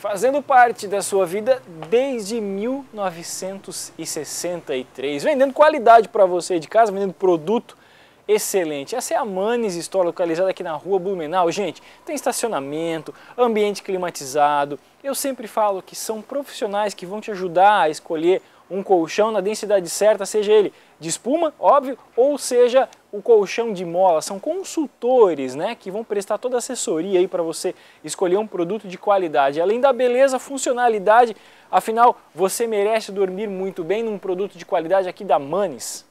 fazendo parte da sua vida desde 1963, vendendo qualidade para você de casa, vendendo produto excelente. Essa é a Manes Store, localizada aqui na rua Blumenau. Gente, tem estacionamento, ambiente climatizado. Eu sempre falo que são profissionais que vão te ajudar a escolher um colchão na densidade certa, seja ele de espuma, óbvio, ou seja o colchão de mola. São consultores né, que vão prestar toda a assessoria aí para você escolher um produto de qualidade. Além da beleza, funcionalidade, afinal, você merece dormir muito bem num produto de qualidade aqui da Manes.